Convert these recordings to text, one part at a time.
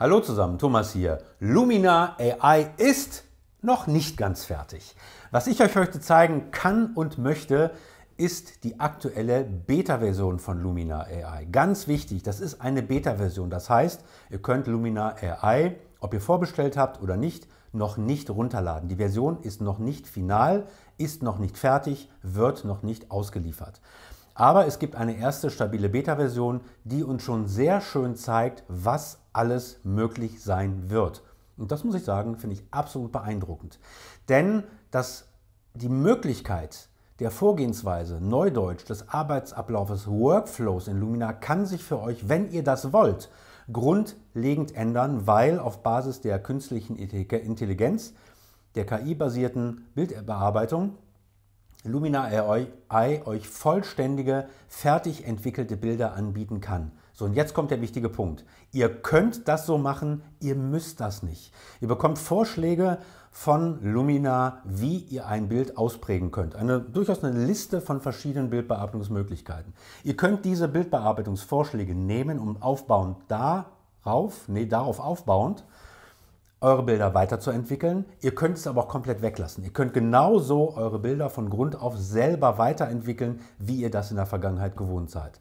Hallo zusammen, Thomas hier. Lumina AI ist noch nicht ganz fertig. Was ich euch heute zeigen kann und möchte, ist die aktuelle Beta-Version von Lumina AI. Ganz wichtig, das ist eine Beta-Version. Das heißt, ihr könnt Lumina AI, ob ihr vorbestellt habt oder nicht, noch nicht runterladen. Die Version ist noch nicht final, ist noch nicht fertig, wird noch nicht ausgeliefert. Aber es gibt eine erste stabile Beta-Version, die uns schon sehr schön zeigt, was alles möglich sein wird. Und das muss ich sagen, finde ich absolut beeindruckend. Denn dass die Möglichkeit der Vorgehensweise, Neudeutsch, des Arbeitsablaufes, Workflows in Lumina kann sich für euch, wenn ihr das wollt, grundlegend ändern, weil auf Basis der künstlichen Intelligenz, der KI-basierten Bildbearbeitung Lumina AI euch vollständige, fertig entwickelte Bilder anbieten kann. So, und jetzt kommt der wichtige Punkt. Ihr könnt das so machen, ihr müsst das nicht. Ihr bekommt Vorschläge von Lumina, wie ihr ein Bild ausprägen könnt. Eine durchaus eine Liste von verschiedenen Bildbearbeitungsmöglichkeiten. Ihr könnt diese Bildbearbeitungsvorschläge nehmen und aufbauen darauf, nee, darauf aufbauend eure Bilder weiterzuentwickeln. Ihr könnt es aber auch komplett weglassen. Ihr könnt genauso eure Bilder von Grund auf selber weiterentwickeln, wie ihr das in der Vergangenheit gewohnt seid.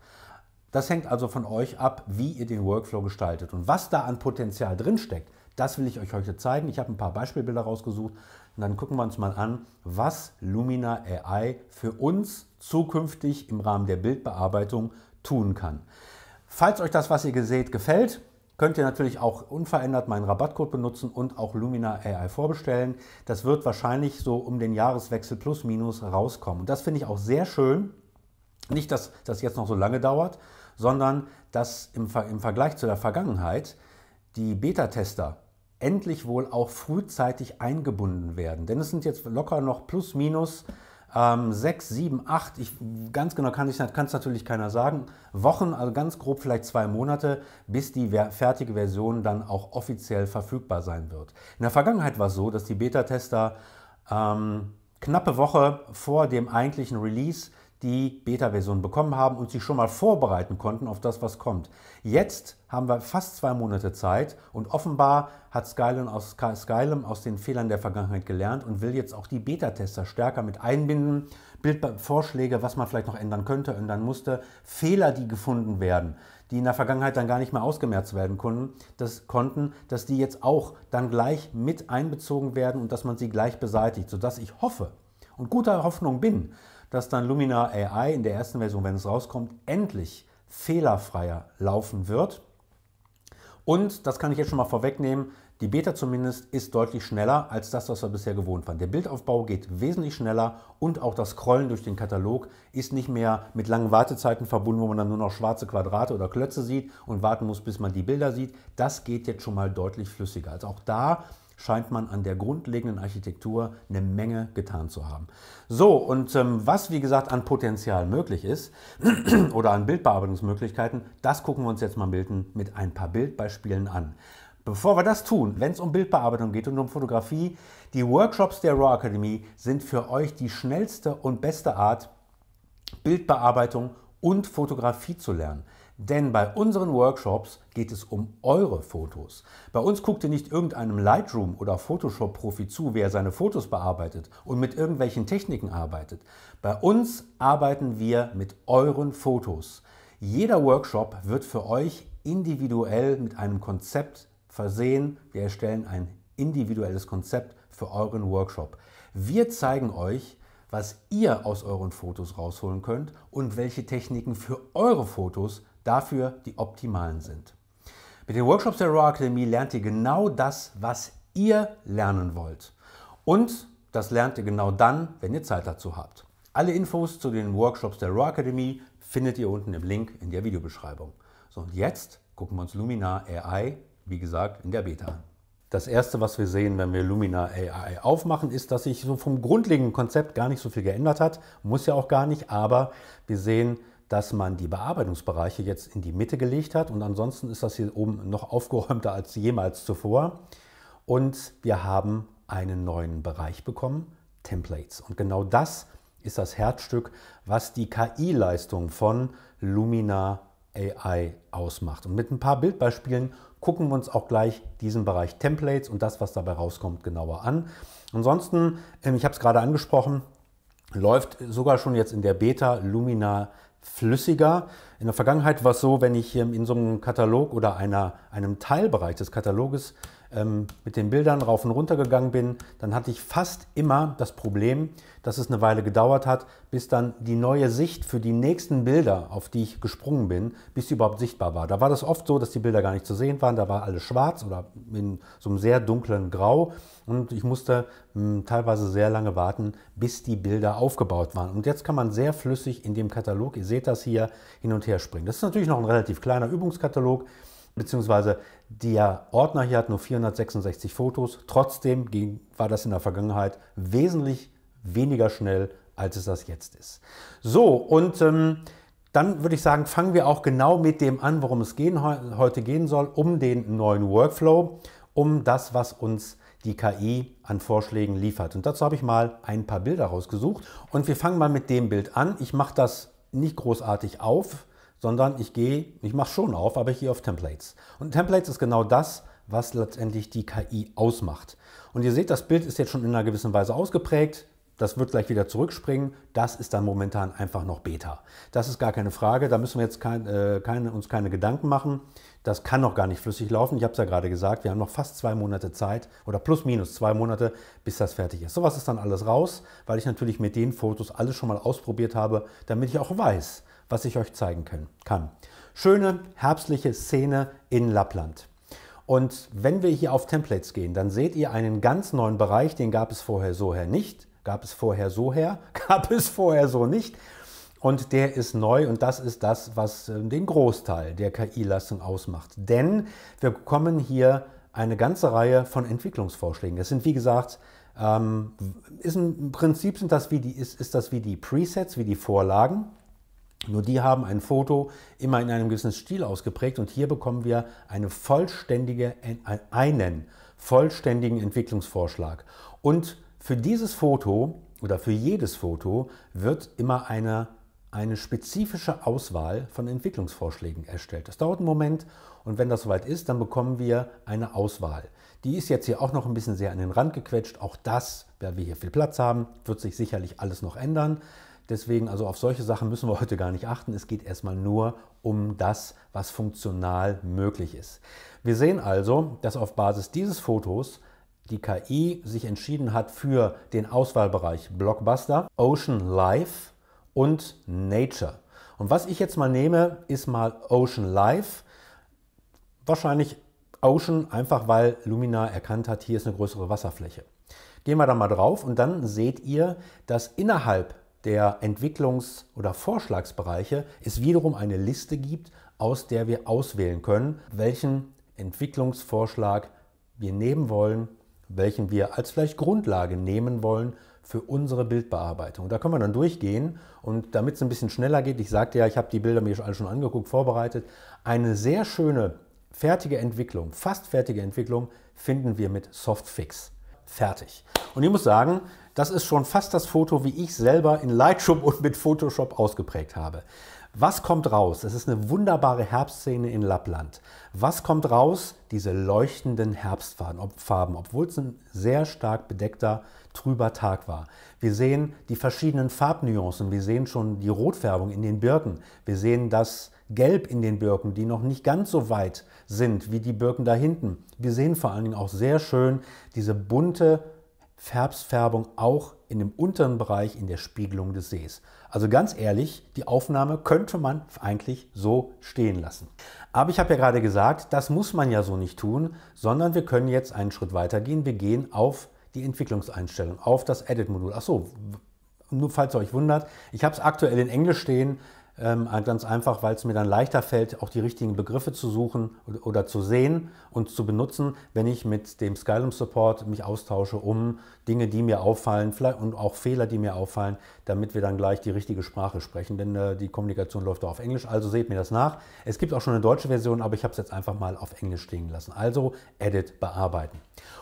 Das hängt also von euch ab, wie ihr den Workflow gestaltet. Und was da an Potenzial drinsteckt, das will ich euch heute zeigen. Ich habe ein paar Beispielbilder rausgesucht und dann gucken wir uns mal an, was Lumina AI für uns zukünftig im Rahmen der Bildbearbeitung tun kann. Falls euch das, was ihr seht, gefällt, Könnt ihr natürlich auch unverändert meinen Rabattcode benutzen und auch Lumina AI vorbestellen. Das wird wahrscheinlich so um den Jahreswechsel plus minus rauskommen. Und das finde ich auch sehr schön. Nicht, dass das jetzt noch so lange dauert, sondern dass im, Ver im Vergleich zu der Vergangenheit die Beta-Tester endlich wohl auch frühzeitig eingebunden werden. Denn es sind jetzt locker noch plus minus ähm, sechs, sieben, acht, ich, ganz genau kann es natürlich keiner sagen, Wochen, also ganz grob vielleicht zwei Monate, bis die fertige Version dann auch offiziell verfügbar sein wird. In der Vergangenheit war es so, dass die Beta-Tester ähm, knappe Woche vor dem eigentlichen Release die Beta-Version bekommen haben und sich schon mal vorbereiten konnten auf das, was kommt. Jetzt haben wir fast zwei Monate Zeit und offenbar hat Skylum aus, Skylum aus den Fehlern der Vergangenheit gelernt und will jetzt auch die Beta-Tester stärker mit einbinden, Bildvorschläge, was man vielleicht noch ändern könnte, ändern musste, Fehler, die gefunden werden, die in der Vergangenheit dann gar nicht mehr ausgemerzt werden konnten, das konnten, dass die jetzt auch dann gleich mit einbezogen werden und dass man sie gleich beseitigt, sodass ich hoffe und guter Hoffnung bin, dass dann Luminar AI in der ersten Version, wenn es rauskommt, endlich fehlerfreier laufen wird. Und das kann ich jetzt schon mal vorwegnehmen, die Beta zumindest ist deutlich schneller als das, was wir bisher gewohnt waren. Der Bildaufbau geht wesentlich schneller und auch das Scrollen durch den Katalog ist nicht mehr mit langen Wartezeiten verbunden, wo man dann nur noch schwarze Quadrate oder Klötze sieht und warten muss, bis man die Bilder sieht. Das geht jetzt schon mal deutlich flüssiger. Also auch da scheint man an der grundlegenden Architektur eine Menge getan zu haben. So, und ähm, was wie gesagt an Potenzial möglich ist oder an Bildbearbeitungsmöglichkeiten, das gucken wir uns jetzt mal mit ein paar Bildbeispielen an. Bevor wir das tun, wenn es um Bildbearbeitung geht und um Fotografie, die Workshops der RAW Akademie sind für euch die schnellste und beste Art, Bildbearbeitung und Fotografie zu lernen. Denn bei unseren Workshops geht es um eure Fotos. Bei uns guckt ihr nicht irgendeinem Lightroom oder Photoshop-Profi zu, wer seine Fotos bearbeitet und mit irgendwelchen Techniken arbeitet. Bei uns arbeiten wir mit euren Fotos. Jeder Workshop wird für euch individuell mit einem Konzept versehen. Wir erstellen ein individuelles Konzept für euren Workshop. Wir zeigen euch, was ihr aus euren Fotos rausholen könnt und welche Techniken für eure Fotos dafür die optimalen sind. Mit den Workshops der Raw Akademie lernt ihr genau das, was ihr lernen wollt. Und das lernt ihr genau dann, wenn ihr Zeit dazu habt. Alle Infos zu den Workshops der Raw Akademie findet ihr unten im Link in der Videobeschreibung. So, und jetzt gucken wir uns Luminar AI, wie gesagt, in der Beta an. Das erste, was wir sehen, wenn wir Luminar AI aufmachen, ist, dass sich so vom grundlegenden Konzept gar nicht so viel geändert hat. Muss ja auch gar nicht, aber wir sehen, dass man die Bearbeitungsbereiche jetzt in die Mitte gelegt hat und ansonsten ist das hier oben noch aufgeräumter als jemals zuvor. Und wir haben einen neuen Bereich bekommen, Templates. Und genau das ist das Herzstück, was die KI-Leistung von Lumina AI ausmacht. Und mit ein paar Bildbeispielen gucken wir uns auch gleich diesen Bereich Templates und das, was dabei rauskommt, genauer an. Ansonsten, ähm, ich habe es gerade angesprochen, läuft sogar schon jetzt in der Beta Lumina flüssiger. In der Vergangenheit war es so, wenn ich ähm, in so einem Katalog oder einer, einem Teilbereich des Kataloges ähm, mit den Bildern rauf und runter gegangen bin, dann hatte ich fast immer das Problem, dass es eine Weile gedauert hat, bis dann die neue Sicht für die nächsten Bilder, auf die ich gesprungen bin, bis die überhaupt sichtbar war. Da war das oft so, dass die Bilder gar nicht zu sehen waren, da war alles schwarz oder in so einem sehr dunklen Grau und ich musste mh, hm, teilweise sehr lange warten, bis die Bilder aufgebaut waren. Und jetzt kann man sehr flüssig in dem Katalog, ihr seht das hier, hin und her springen. Das ist natürlich noch ein relativ kleiner Übungskatalog beziehungsweise der Ordner hier hat nur 466 Fotos. Trotzdem ging, war das in der Vergangenheit wesentlich weniger schnell, als es das jetzt ist. So, und ähm, dann würde ich sagen, fangen wir auch genau mit dem an, worum es gehen, heute gehen soll, um den neuen Workflow, um das, was uns die KI an Vorschlägen liefert. Und dazu habe ich mal ein paar Bilder rausgesucht. Und wir fangen mal mit dem Bild an. Ich mache das nicht großartig auf sondern ich gehe, ich mache schon auf, aber ich gehe auf Templates. Und Templates ist genau das, was letztendlich die KI ausmacht. Und ihr seht, das Bild ist jetzt schon in einer gewissen Weise ausgeprägt. Das wird gleich wieder zurückspringen. Das ist dann momentan einfach noch Beta. Das ist gar keine Frage. Da müssen wir jetzt kein, äh, keine, uns keine Gedanken machen. Das kann noch gar nicht flüssig laufen. Ich habe es ja gerade gesagt, wir haben noch fast zwei Monate Zeit oder plus minus zwei Monate, bis das fertig ist. Sowas ist dann alles raus, weil ich natürlich mit den Fotos alles schon mal ausprobiert habe, damit ich auch weiß, was ich euch zeigen können, kann. Schöne herbstliche Szene in Lappland. Und wenn wir hier auf Templates gehen, dann seht ihr einen ganz neuen Bereich, den gab es vorher so her nicht, gab es vorher so her, gab es vorher so nicht. Und der ist neu und das ist das, was äh, den Großteil der KI-Leistung ausmacht. Denn wir bekommen hier eine ganze Reihe von Entwicklungsvorschlägen. Das sind, wie gesagt, ähm, ist ein, im Prinzip sind das wie die, ist, ist das wie die Presets, wie die Vorlagen. Nur die haben ein Foto immer in einem gewissen Stil ausgeprägt und hier bekommen wir eine vollständige, äh, einen vollständigen Entwicklungsvorschlag. Und für dieses Foto oder für jedes Foto wird immer eine, eine spezifische Auswahl von Entwicklungsvorschlägen erstellt. Das dauert einen Moment und wenn das soweit ist, dann bekommen wir eine Auswahl. Die ist jetzt hier auch noch ein bisschen sehr an den Rand gequetscht. Auch das, weil wir hier viel Platz haben, wird sich sicherlich alles noch ändern. Deswegen, also auf solche Sachen müssen wir heute gar nicht achten. Es geht erstmal nur um das, was funktional möglich ist. Wir sehen also, dass auf Basis dieses Fotos die KI sich entschieden hat für den Auswahlbereich Blockbuster, Ocean Life und Nature. Und was ich jetzt mal nehme, ist mal Ocean Life. Wahrscheinlich Ocean, einfach weil Lumina erkannt hat, hier ist eine größere Wasserfläche. Gehen wir da mal drauf und dann seht ihr, dass innerhalb der Entwicklungs- oder Vorschlagsbereiche es wiederum eine Liste gibt, aus der wir auswählen können, welchen Entwicklungsvorschlag wir nehmen wollen, welchen wir als vielleicht Grundlage nehmen wollen für unsere Bildbearbeitung. Da können wir dann durchgehen und damit es ein bisschen schneller geht, ich sagte ja, ich habe die Bilder mir alle schon angeguckt, vorbereitet, eine sehr schöne fertige Entwicklung, fast fertige Entwicklung finden wir mit Softfix fertig. Und ich muss sagen, das ist schon fast das Foto, wie ich selber in Lightroom und mit Photoshop ausgeprägt habe. Was kommt raus? Es ist eine wunderbare Herbstszene in Lappland. Was kommt raus? Diese leuchtenden Herbstfarben, obwohl es ein sehr stark bedeckter, trüber Tag war. Wir sehen die verschiedenen Farbnuancen. Wir sehen schon die Rotfärbung in den Birken. Wir sehen das Gelb in den Birken, die noch nicht ganz so weit sind wie die Birken da hinten. Wir sehen vor allen Dingen auch sehr schön diese bunte Herbstfärbung auch in dem unteren Bereich in der Spiegelung des Sees. Also ganz ehrlich, die Aufnahme könnte man eigentlich so stehen lassen. Aber ich habe ja gerade gesagt, das muss man ja so nicht tun, sondern wir können jetzt einen Schritt weiter gehen. Wir gehen auf die Entwicklungseinstellung, auf das Edit-Modul. Achso, nur falls ihr euch wundert, ich habe es aktuell in Englisch stehen, ähm, halt ganz einfach, weil es mir dann leichter fällt, auch die richtigen Begriffe zu suchen oder, oder, zu sehen und zu benutzen, wenn ich mit dem Skyrim Support mich austausche, um Dinge, die mir auffallen vielleicht, und auch Fehler, die mir auffallen, damit wir dann gleich die richtige Sprache sprechen. Denn äh, die Kommunikation läuft auch auf Englisch, also seht mir das nach. Es gibt auch schon eine deutsche Version, aber ich habe es jetzt einfach mal auf Englisch stehen lassen. Also Edit bearbeiten.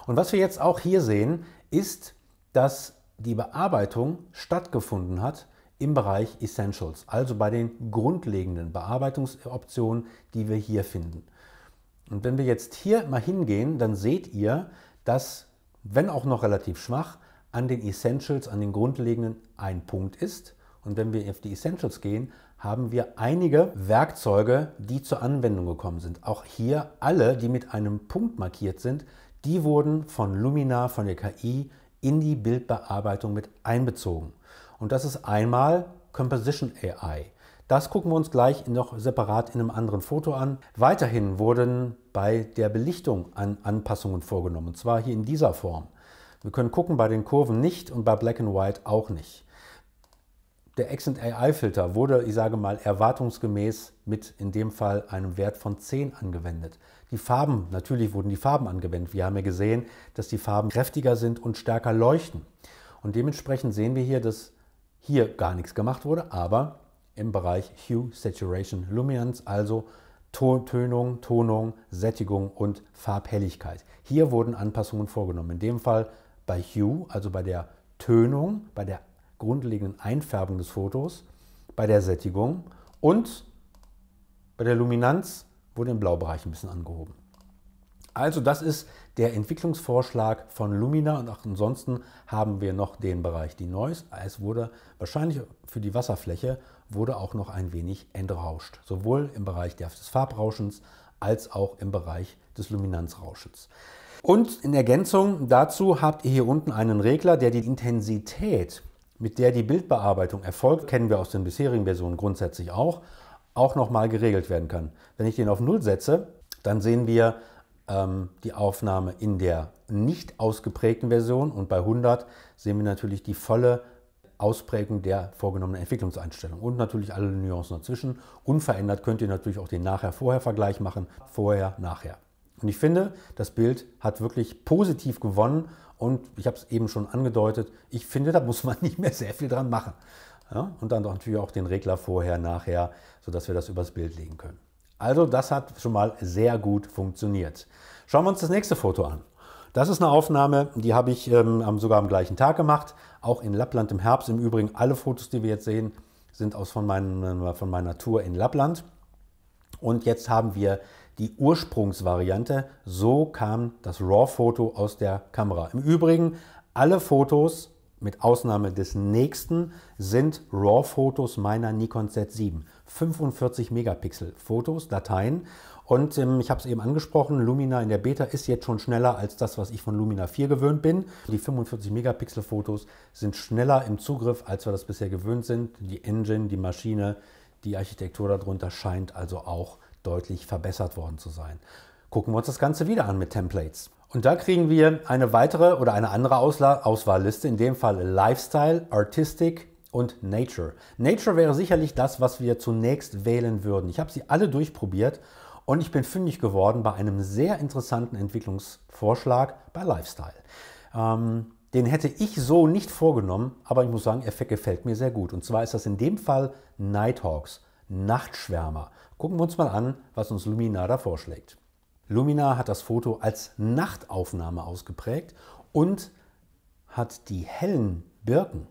Und was wir jetzt auch hier sehen, ist, dass die Bearbeitung stattgefunden hat im Bereich Essentials, also bei den grundlegenden Bearbeitungsoptionen, die wir hier finden. Und wenn wir jetzt hier mal hingehen, dann seht ihr, dass, wenn auch noch relativ schwach, an den Essentials, an den grundlegenden ein Punkt ist. Und wenn wir auf die Essentials gehen, haben wir einige Werkzeuge, die zur Anwendung gekommen sind. Auch hier alle, die mit einem Punkt markiert sind, die wurden von Luminar, von der KI in die Bildbearbeitung mit einbezogen. Und das ist einmal Composition AI. Das gucken wir uns gleich noch separat in einem anderen Foto an. Weiterhin wurden bei der Belichtung an Anpassungen vorgenommen, und zwar hier in dieser Form. Wir können gucken bei den Kurven nicht und bei Black and White auch nicht. Der Accent AI Filter wurde, ich sage mal, erwartungsgemäß mit in dem Fall einem Wert von 10 angewendet. Die Farben, natürlich wurden die Farben angewendet. Wir haben ja gesehen, dass die Farben kräftiger sind und stärker leuchten. Und dementsprechend sehen wir hier, dass hier gar nichts gemacht wurde, aber im Bereich Hue, Saturation, Luminance, also Tönung, Tonung, Sättigung und Farbhelligkeit. Hier wurden Anpassungen vorgenommen. In dem Fall bei Hue, also bei der Tönung, bei der grundlegenden Einfärbung des Fotos, bei der Sättigung und bei der Luminanz wurde im Blaubereich ein bisschen angehoben. Also das ist der Entwicklungsvorschlag von Lumina und auch ansonsten haben wir noch den Bereich die Neuss. Es wurde wahrscheinlich für die Wasserfläche wurde auch noch ein wenig entrauscht, sowohl im Bereich des Farbrauschens als auch im Bereich des Luminanzrauschens. Und in Ergänzung dazu habt ihr hier unten einen Regler, der die Intensität, mit der die Bildbearbeitung erfolgt, kennen wir aus den bisherigen Versionen grundsätzlich auch, auch nochmal geregelt werden kann. Wenn ich den auf 0 setze, dann sehen wir ähm, die Aufnahme in der nicht ausgeprägten Version und bei 100 sehen wir natürlich die volle Ausprägung der vorgenommenen Entwicklungseinstellung und natürlich alle Nuancen dazwischen. Unverändert könnt ihr natürlich auch den Nachher-Vorher-Vergleich machen, vorher, nachher. Und ich finde, das Bild hat wirklich positiv gewonnen und ich habe es eben schon angedeutet, ich finde, da muss man nicht mehr sehr viel dran machen. Ja? Und dann natürlich auch den Regler vorher, nachher, sodass wir das übers Bild legen können. Also das hat schon mal sehr gut funktioniert. Schauen wir uns das nächste Foto an. Das ist eine Aufnahme, die habe ich ähm, sogar am gleichen Tag gemacht, auch in Lappland im Herbst. Im Übrigen, alle Fotos, die wir jetzt sehen, sind aus von, meinen, von meiner Tour in Lappland. Und jetzt haben wir die Ursprungsvariante. So kam das RAW-Foto aus der Kamera. Im Übrigen, alle Fotos, mit Ausnahme des nächsten, sind RAW-Fotos meiner Nikon Z7. 45 Megapixel Fotos, Dateien. Und ähm, ich habe es eben angesprochen, Lumina in der Beta ist jetzt schon schneller als das, was ich von Lumina 4 gewöhnt bin. Die 45 Megapixel Fotos sind schneller im Zugriff, als wir das bisher gewöhnt sind. Die Engine, die Maschine, die Architektur darunter scheint also auch deutlich verbessert worden zu sein. Gucken wir uns das Ganze wieder an mit Templates. Und da kriegen wir eine weitere oder eine andere Ausla Auswahlliste, in dem Fall Lifestyle, Artistic, und Nature. Nature wäre sicherlich das, was wir zunächst wählen würden. Ich habe sie alle durchprobiert und ich bin fündig geworden bei einem sehr interessanten Entwicklungsvorschlag bei Lifestyle. Ähm, den hätte ich so nicht vorgenommen, aber ich muss sagen, er gefällt mir sehr gut. Und zwar ist das in dem Fall Nighthawks, Nachtschwärmer. Gucken wir uns mal an, was uns Lumina da vorschlägt. Lumina hat das Foto als Nachtaufnahme ausgeprägt und hat die hellen Birken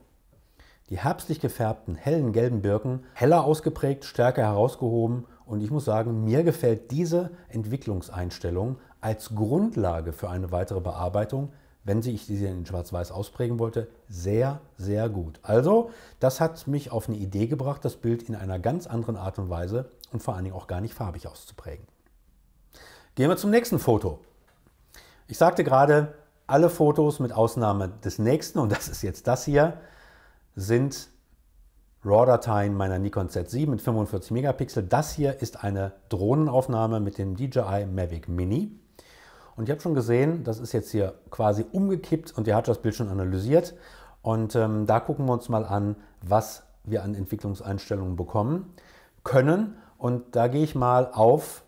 die herbstlich gefärbten hellen gelben Birken, heller ausgeprägt, stärker herausgehoben und ich muss sagen, mir gefällt diese Entwicklungseinstellung als Grundlage für eine weitere Bearbeitung, wenn ich diese in Schwarz-Weiß ausprägen wollte, sehr, sehr gut. Also, das hat mich auf eine Idee gebracht, das Bild in einer ganz anderen Art und Weise und vor allen Dingen auch gar nicht farbig auszuprägen. Gehen wir zum nächsten Foto. Ich sagte gerade, alle Fotos mit Ausnahme des nächsten, und das ist jetzt das hier, sind RAW-Dateien meiner Nikon Z7 mit 45 Megapixel. Das hier ist eine Drohnenaufnahme mit dem DJI Mavic Mini. Und ihr habt schon gesehen, das ist jetzt hier quasi umgekippt und ihr habt das Bild schon analysiert. Und ähm, da gucken wir uns mal an, was wir an Entwicklungseinstellungen bekommen können. Und da gehe ich mal auf,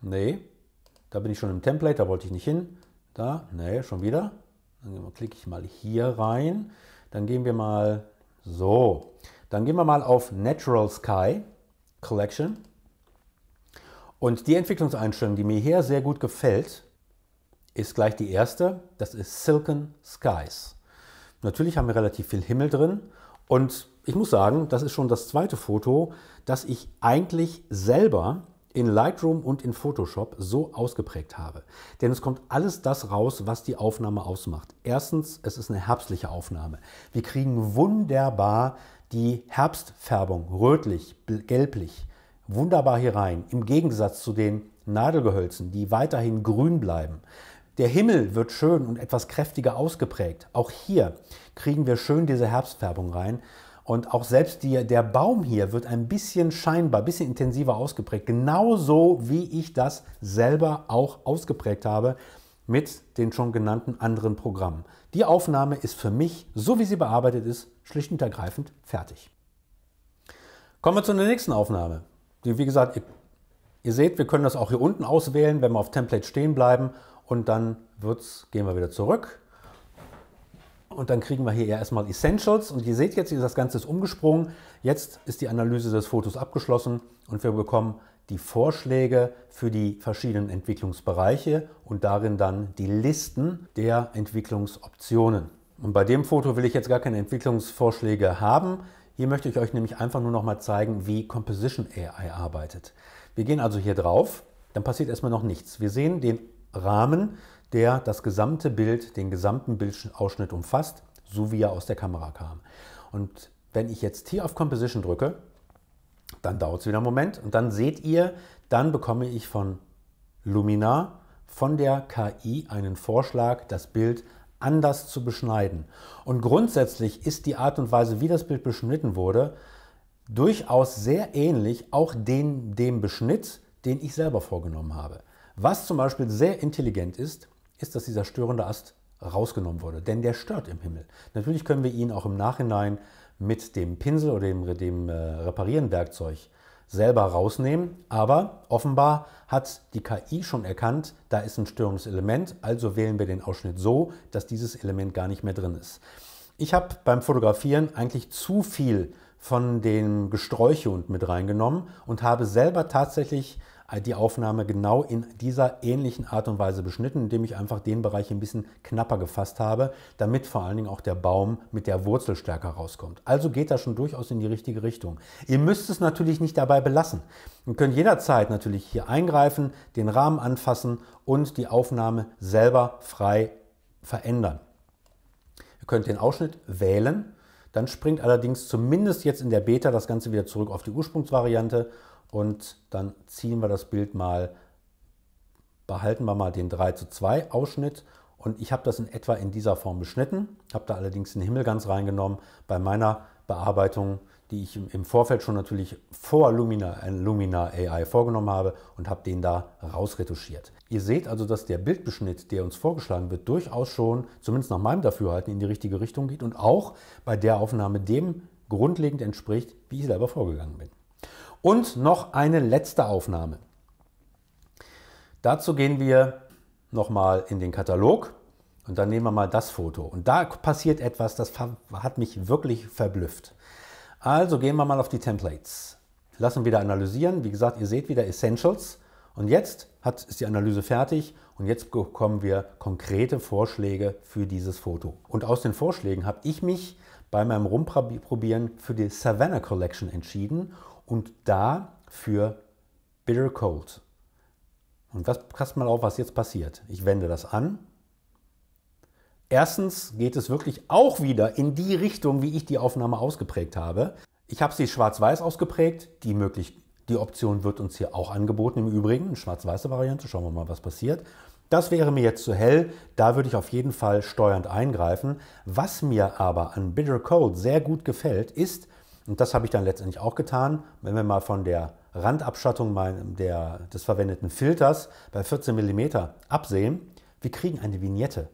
nee, da bin ich schon im Template, da wollte ich nicht hin. Da, nee, schon wieder. Dann klicke ich mal hier rein. Dann gehen wir mal so. Dann gehen wir mal auf Natural Sky Collection. Und die Entwicklungseinstellung, die mir hier sehr gut gefällt, ist gleich die erste. Das ist Silken Skies. Natürlich haben wir relativ viel Himmel drin. Und ich muss sagen, das ist schon das zweite Foto, das ich eigentlich selber in Lightroom und in Photoshop so ausgeprägt habe. Denn es kommt alles das raus, was die Aufnahme ausmacht. Erstens, es ist eine herbstliche Aufnahme. Wir kriegen wunderbar die Herbstfärbung, rötlich, gelblich, wunderbar hier rein, im Gegensatz zu den Nadelgehölzen, die weiterhin grün bleiben. Der Himmel wird schön und etwas kräftiger ausgeprägt. Auch hier kriegen wir schön diese Herbstfärbung rein und auch selbst die, der Baum hier wird ein bisschen scheinbar, ein bisschen intensiver ausgeprägt. Genauso wie ich das selber auch ausgeprägt habe mit den schon genannten anderen Programmen. Die Aufnahme ist für mich, so wie sie bearbeitet ist, schlicht und ergreifend fertig. Kommen wir zu der nächsten Aufnahme. Die, wie gesagt, ihr, ihr seht, wir können das auch hier unten auswählen, wenn wir auf Template stehen bleiben und dann wird's, gehen wir wieder zurück und dann kriegen wir hier erstmal Essentials. Und ihr seht jetzt, das Ganze ist umgesprungen. Jetzt ist die Analyse des Fotos abgeschlossen und wir bekommen die Vorschläge für die verschiedenen Entwicklungsbereiche und darin dann die Listen der Entwicklungsoptionen. Und bei dem Foto will ich jetzt gar keine Entwicklungsvorschläge haben. Hier möchte ich euch nämlich einfach nur noch mal zeigen, wie Composition AI arbeitet. Wir gehen also hier drauf, dann passiert erstmal noch nichts. Wir sehen den Rahmen, der das gesamte Bild, den gesamten Bildausschnitt umfasst, so wie er aus der Kamera kam. Und wenn ich jetzt hier auf Composition drücke, dann dauert es wieder einen Moment und dann seht ihr, dann bekomme ich von Luminar, von der KI einen Vorschlag, das Bild anders zu beschneiden. Und grundsätzlich ist die Art und Weise, wie das Bild beschnitten wurde, durchaus sehr ähnlich auch den, dem Beschnitt, den ich selber vorgenommen habe. Was zum Beispiel sehr intelligent ist, ist, dass dieser störende Ast rausgenommen wurde, denn der stört im Himmel. Natürlich können wir ihn auch im Nachhinein mit dem Pinsel oder dem, dem äh, reparieren selber rausnehmen, aber offenbar hat die KI schon erkannt, da ist ein störendes Element, also wählen wir den Ausschnitt so, dass dieses Element gar nicht mehr drin ist. Ich habe beim Fotografieren eigentlich zu viel von den Gesträuche und mit reingenommen und habe selber tatsächlich äh, die Aufnahme genau in dieser ähnlichen Art und Weise beschnitten, indem ich einfach den Bereich ein bisschen knapper gefasst habe, damit vor allen Dingen auch der Baum mit der Wurzel stärker rauskommt. Also geht das schon durchaus in die richtige Richtung. Ihr müsst es natürlich nicht dabei belassen. Ihr könnt jederzeit natürlich hier eingreifen, den Rahmen anfassen und die Aufnahme selber frei verändern. Ihr könnt den Ausschnitt wählen, dann springt allerdings zumindest jetzt in der Beta das Ganze wieder zurück auf die Ursprungsvariante und dann ziehen wir das Bild mal, behalten wir mal den 3 zu 2 Ausschnitt und ich habe das in etwa in dieser Form beschnitten, habe da allerdings den Himmel ganz reingenommen. Bei meiner Bearbeitung, die ich im Vorfeld schon natürlich vor Lumina, äh, Lumina AI vorgenommen habe und habe den da rausretuschiert. Ihr seht also, dass der Bildbeschnitt, der uns vorgeschlagen wird, durchaus schon, zumindest nach meinem Dafürhalten, in die richtige Richtung geht und auch bei der Aufnahme dem grundlegend entspricht, wie ich selber vorgegangen bin und noch eine letzte Aufnahme. Dazu gehen wir nochmal in den Katalog und dann nehmen wir mal das Foto. Und da passiert etwas, das hat mich wirklich verblüfft. Also gehen wir mal auf die Templates. Lassen wieder analysieren. Wie gesagt, ihr seht wieder Essentials. Und jetzt hat, ist die Analyse fertig und jetzt bekommen wir konkrete Vorschläge für dieses Foto. Und aus den Vorschlägen habe ich mich bei meinem Rumprobieren für die Savannah Collection entschieden und da für Bitter Cold. Und was passt mal auf, was jetzt passiert. Ich wende das an. Erstens geht es wirklich auch wieder in die Richtung, wie ich die Aufnahme ausgeprägt habe. Ich habe sie schwarz-weiß ausgeprägt. Die, möglich die Option wird uns hier auch angeboten. Im Übrigen, eine schwarz-weiße Variante. Schauen wir mal, was passiert. Das wäre mir jetzt zu hell, da würde ich auf jeden Fall steuernd eingreifen. Was mir aber an Bitter Cold sehr gut gefällt, ist, und das habe ich dann letztendlich auch getan. Wenn wir mal von der Randabschattung der, des verwendeten Filters bei 14 mm absehen, wir kriegen eine Vignette.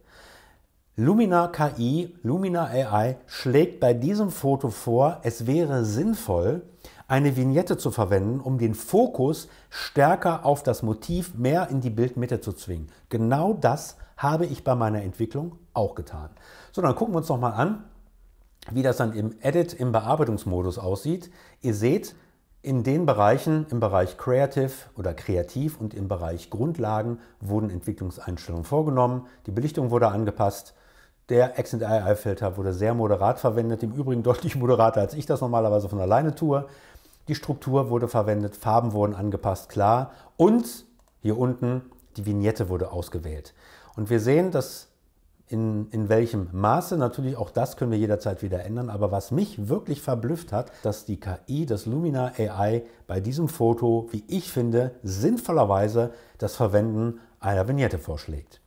Lumina KI, Lumina AI schlägt bei diesem Foto vor, es wäre sinnvoll, eine Vignette zu verwenden, um den Fokus stärker auf das Motiv mehr in die Bildmitte zu zwingen. Genau das habe ich bei meiner Entwicklung auch getan. So, dann gucken wir uns nochmal an, wie das dann im Edit, im Bearbeitungsmodus aussieht. Ihr seht, in den Bereichen, im Bereich Creative oder Kreativ und im Bereich Grundlagen wurden Entwicklungseinstellungen vorgenommen, die Belichtung wurde angepasst, der Accent AI Filter wurde sehr moderat verwendet, im Übrigen deutlich moderater, als ich das normalerweise von alleine tue. Die Struktur wurde verwendet, Farben wurden angepasst, klar. Und hier unten die Vignette wurde ausgewählt. Und wir sehen, dass in, in welchem Maße? Natürlich auch das können wir jederzeit wieder ändern. Aber was mich wirklich verblüfft hat, dass die KI, das Lumina AI bei diesem Foto, wie ich finde, sinnvollerweise das Verwenden einer Vignette vorschlägt.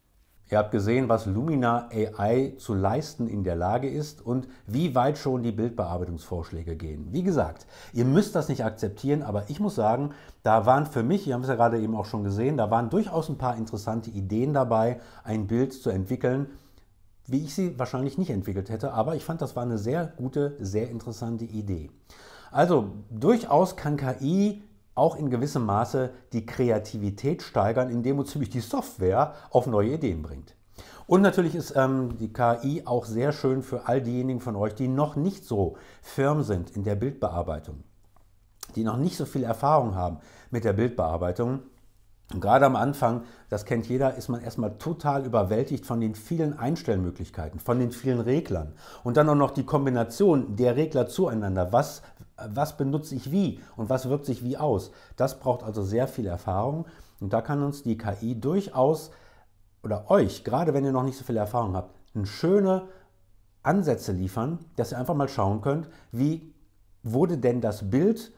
Ihr habt gesehen, was Lumina AI zu leisten in der Lage ist und wie weit schon die Bildbearbeitungsvorschläge gehen. Wie gesagt, ihr müsst das nicht akzeptieren, aber ich muss sagen, da waren für mich, ihr habt es ja gerade eben auch schon gesehen, da waren durchaus ein paar interessante Ideen dabei, ein Bild zu entwickeln, wie ich sie wahrscheinlich nicht entwickelt hätte. Aber ich fand, das war eine sehr gute, sehr interessante Idee. Also durchaus kann KI auch in gewissem Maße die Kreativität steigern, indem uns ziemlich die Software auf neue Ideen bringt. Und natürlich ist ähm, die KI auch sehr schön für all diejenigen von euch, die noch nicht so firm sind in der Bildbearbeitung, die noch nicht so viel Erfahrung haben mit der Bildbearbeitung und gerade am Anfang, das kennt jeder, ist man erstmal total überwältigt von den vielen Einstellmöglichkeiten, von den vielen Reglern. Und dann auch noch die Kombination der Regler zueinander. Was, was benutze ich wie und was wirkt sich wie aus? Das braucht also sehr viel Erfahrung. Und da kann uns die KI durchaus oder euch, gerade wenn ihr noch nicht so viel Erfahrung habt, eine schöne Ansätze liefern, dass ihr einfach mal schauen könnt, wie wurde denn das Bild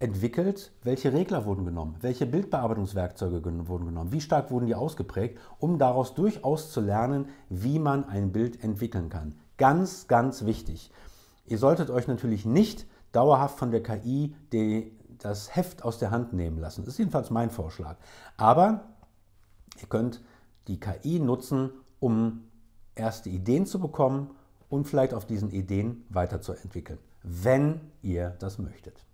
entwickelt, welche Regler wurden genommen, welche Bildbearbeitungswerkzeuge wurden genommen, wie stark wurden die ausgeprägt, um daraus durchaus zu lernen, wie man ein Bild entwickeln kann. Ganz, ganz wichtig. Ihr solltet euch natürlich nicht dauerhaft von der KI die, das Heft aus der Hand nehmen lassen. Das ist jedenfalls mein Vorschlag. Aber ihr könnt die KI nutzen, um erste Ideen zu bekommen und vielleicht auf diesen Ideen weiterzuentwickeln, wenn ihr das möchtet.